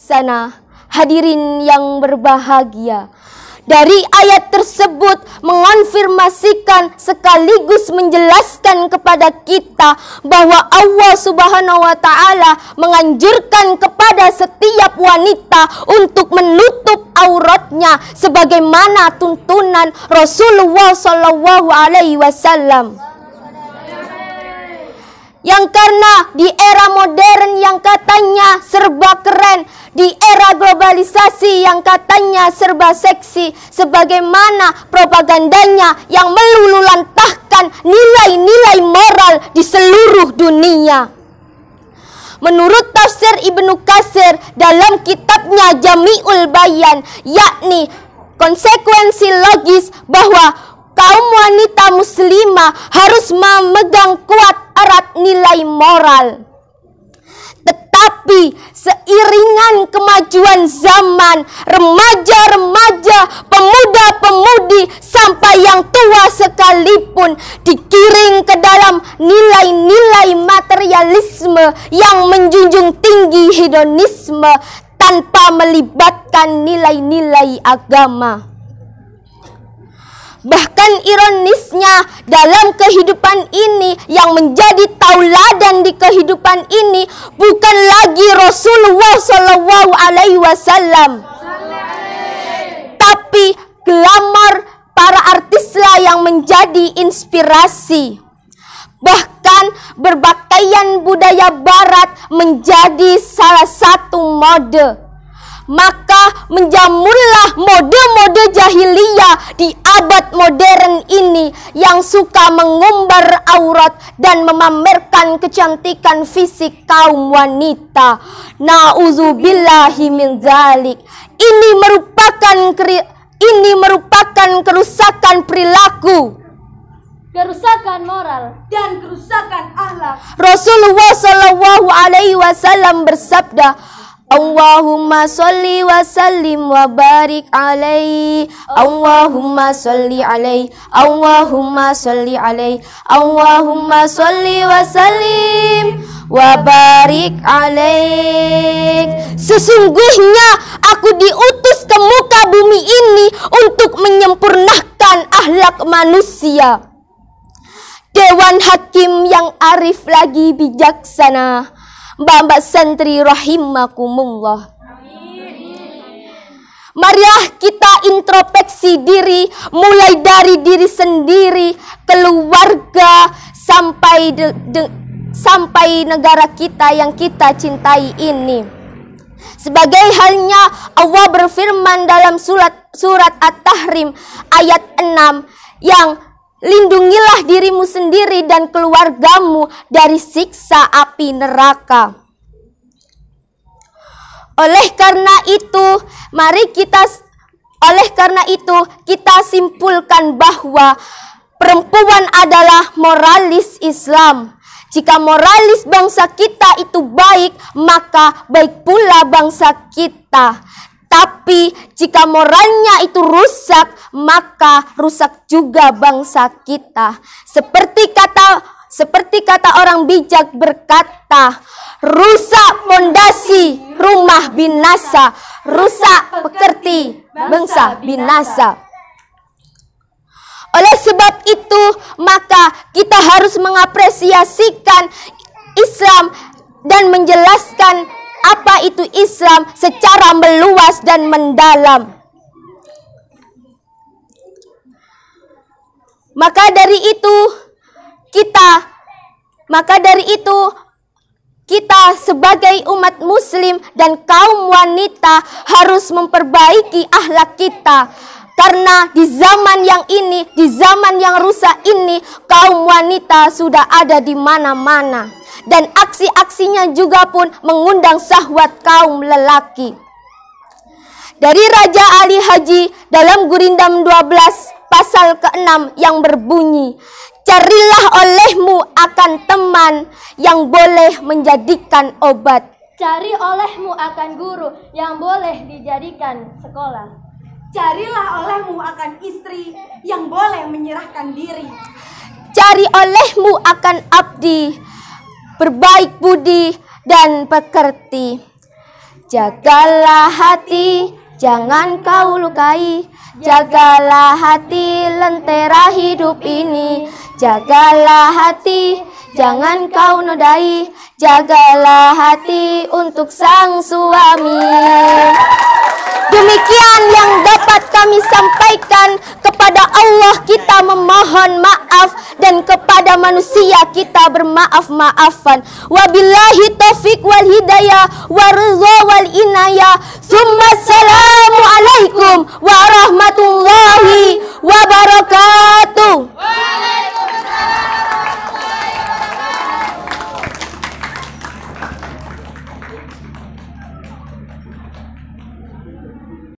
sana hadirin yang berbahagia. Dari ayat tersebut mengonfirmasikan sekaligus menjelaskan kepada kita bahwa Allah Subhanahu wa taala menganjurkan kepada setiap wanita untuk menutup auratnya sebagaimana tuntunan Rasulullah sallallahu yang karena di era modern yang katanya serba keren, di era globalisasi yang katanya serba seksi, sebagaimana propagandanya yang melululantahkan nilai-nilai moral di seluruh dunia. Menurut tafsir Ibnu Kasir dalam kitabnya Jami'ul Bayan, yakni konsekuensi logis bahwa kaum wanita muslimah harus memegang kuat erat nilai moral. Tetapi seiringan kemajuan zaman, remaja-remaja, pemuda-pemudi, sampai yang tua sekalipun dikiring ke dalam nilai-nilai materialisme yang menjunjung tinggi hedonisme tanpa melibatkan nilai-nilai agama. Bahkan ironisnya dalam kehidupan ini yang menjadi tauladan di kehidupan ini bukan lagi Rasulullah Shallallahu Alaihi Wasallam, tapi glamor para artislah yang menjadi inspirasi. Bahkan berpakaian budaya barat menjadi salah satu mode. Maka menjamurlah mode-mode di abad modern ini yang suka mengumbar aurat dan memamerkan kecantikan fisik kaum wanita. Nauzubillahi min zalik. Ini merupakan ini merupakan kerusakan perilaku kerusakan moral dan kerusakan akhlak. Rasulullah Shallallahu Alaihi Wasallam bersabda, Allahumma salli wa sallim wa barik alaihi Allahumma salli alaihi Allahumma salli alaihi Allahumma salli wa sallim wa barik alaik Sesungguhnya aku diutus ke muka bumi ini untuk menyempurnakan ahlak manusia Dewan hakim yang arif lagi bijaksana mbak-mbak santri rahimakumullah. Marilah kita introspeksi diri mulai dari diri sendiri, keluarga sampai de, de, sampai negara kita yang kita cintai ini. Sebagai halnya Allah berfirman dalam surat surat At-Tahrim ayat 6 yang Lindungilah dirimu sendiri dan keluargamu dari siksa api neraka. Oleh karena itu, mari kita oleh karena itu kita simpulkan bahwa perempuan adalah moralis Islam. Jika moralis bangsa kita itu baik, maka baik pula bangsa kita. Tapi jika moralnya itu rusak, maka rusak juga bangsa kita. Seperti kata seperti kata orang bijak berkata, rusak pondasi rumah binasa, rusak pekerti bangsa binasa. Oleh sebab itu, maka kita harus mengapresiasikan Islam dan menjelaskan apa itu Islam secara meluas dan mendalam. Maka dari itu kita maka dari itu kita sebagai umat muslim dan kaum wanita harus memperbaiki akhlak kita karena di zaman yang ini, di zaman yang rusak ini, kaum wanita sudah ada di mana-mana dan aksi-aksinya juga pun mengundang sahwat kaum lelaki. Dari Raja Ali Haji dalam Gurindam 12 pasal ke-6 yang berbunyi, Carilah olehmu akan teman yang boleh menjadikan obat. Cari olehmu akan guru yang boleh dijadikan sekolah. Carilah olehmu akan istri yang boleh menyerahkan diri. Cari olehmu akan abdi berbaik budi dan pekerti. Jagalah hati, jangan kau lukai. Jagalah hati, lentera hidup ini. Jagalah hati, jangan kau nodai. Jagalah hati untuk sang suami. kami sampaikan kepada Allah kita memohon maaf dan kepada manusia kita bermaaf-maafan wabillahi taufik wal hidayah warza wal inayah summa assalamu alaikum warahmatullahi wabarakatuh